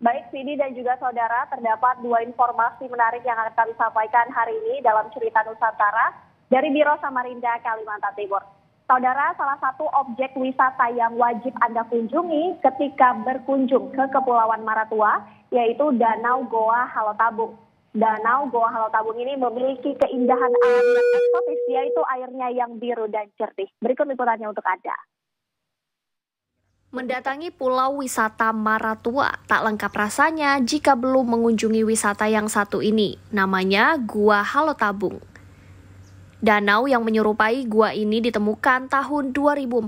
Baik, Sidi dan juga saudara, terdapat dua informasi menarik yang akan kami sampaikan hari ini dalam cerita Nusantara dari Biro Samarinda, Kalimantan Timur. Saudara, salah satu objek wisata yang wajib Anda kunjungi ketika berkunjung ke Kepulauan Maratua, yaitu Danau Goa Halotabung. Danau Goa Halotabung ini memiliki keindahan alam yang eksotis, yaitu airnya yang biru dan cerdik. Berikut liputannya untuk Anda. Mendatangi pulau wisata Maratua tak lengkap rasanya jika belum mengunjungi wisata yang satu ini. Namanya Gua Halotabung. Danau yang menyerupai gua ini ditemukan tahun 2014.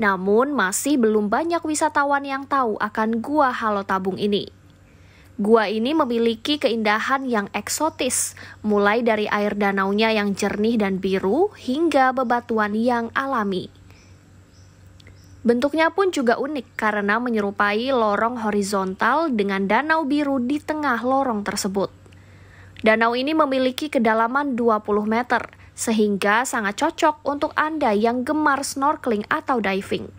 Namun masih belum banyak wisatawan yang tahu akan Gua Halotabung ini. Gua ini memiliki keindahan yang eksotis, mulai dari air danaunya yang jernih dan biru hingga bebatuan yang alami. Bentuknya pun juga unik karena menyerupai lorong horizontal dengan danau biru di tengah lorong tersebut. Danau ini memiliki kedalaman 20 meter, sehingga sangat cocok untuk Anda yang gemar snorkeling atau diving.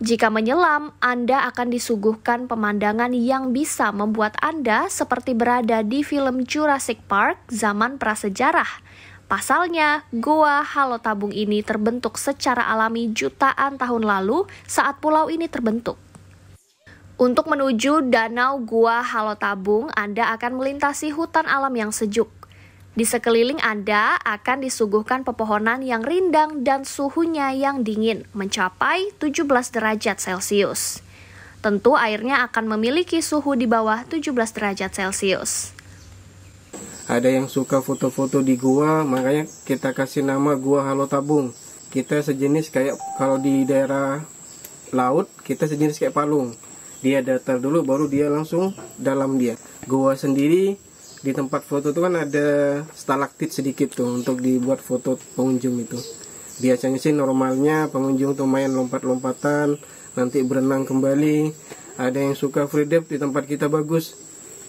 Jika menyelam, Anda akan disuguhkan pemandangan yang bisa membuat Anda seperti berada di film Jurassic Park zaman prasejarah, Pasalnya, goa Halo Tabung ini terbentuk secara alami jutaan tahun lalu saat pulau ini terbentuk. Untuk menuju Danau Gua Halo Tabung, Anda akan melintasi hutan alam yang sejuk. Di sekeliling Anda akan disuguhkan pepohonan yang rindang dan suhunya yang dingin, mencapai 17 derajat Celcius. Tentu airnya akan memiliki suhu di bawah 17 derajat Celcius ada yang suka foto-foto di gua makanya kita kasih nama gua Halo Tabung kita sejenis kayak kalau di daerah laut kita sejenis kayak palung dia datar dulu baru dia langsung dalam dia gua sendiri di tempat foto itu kan ada stalaktit sedikit tuh untuk dibuat foto pengunjung itu biasanya sih normalnya pengunjung tuh main lompat-lompatan nanti berenang kembali ada yang suka free di tempat kita bagus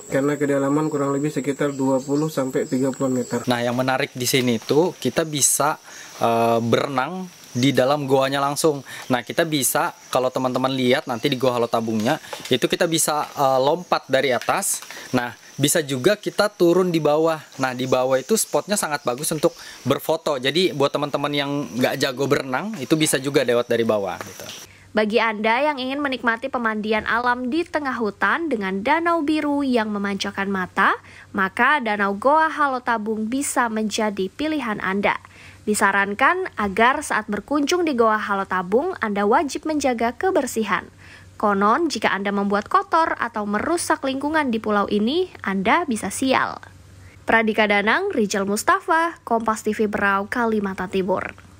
karena kedalaman kurang lebih sekitar 20 sampai 30 meter. Nah, yang menarik di sini itu kita bisa uh, berenang di dalam goanya langsung. Nah, kita bisa kalau teman-teman lihat nanti di goa tabungnya itu kita bisa uh, lompat dari atas. Nah, bisa juga kita turun di bawah. Nah, di bawah itu spotnya sangat bagus untuk berfoto. Jadi buat teman-teman yang nggak jago berenang itu bisa juga lewat dari bawah gitu. Bagi Anda yang ingin menikmati pemandian alam di tengah hutan dengan danau biru yang memanjakan mata, maka Danau Goa Halotabung bisa menjadi pilihan Anda. Disarankan agar saat berkunjung di Goa Halotabung, Anda wajib menjaga kebersihan. Konon, jika Anda membuat kotor atau merusak lingkungan di pulau ini, Anda bisa sial. Pradika Danang, Rijal Mustafa, Kompas TV Berau, Kalimantan Timur.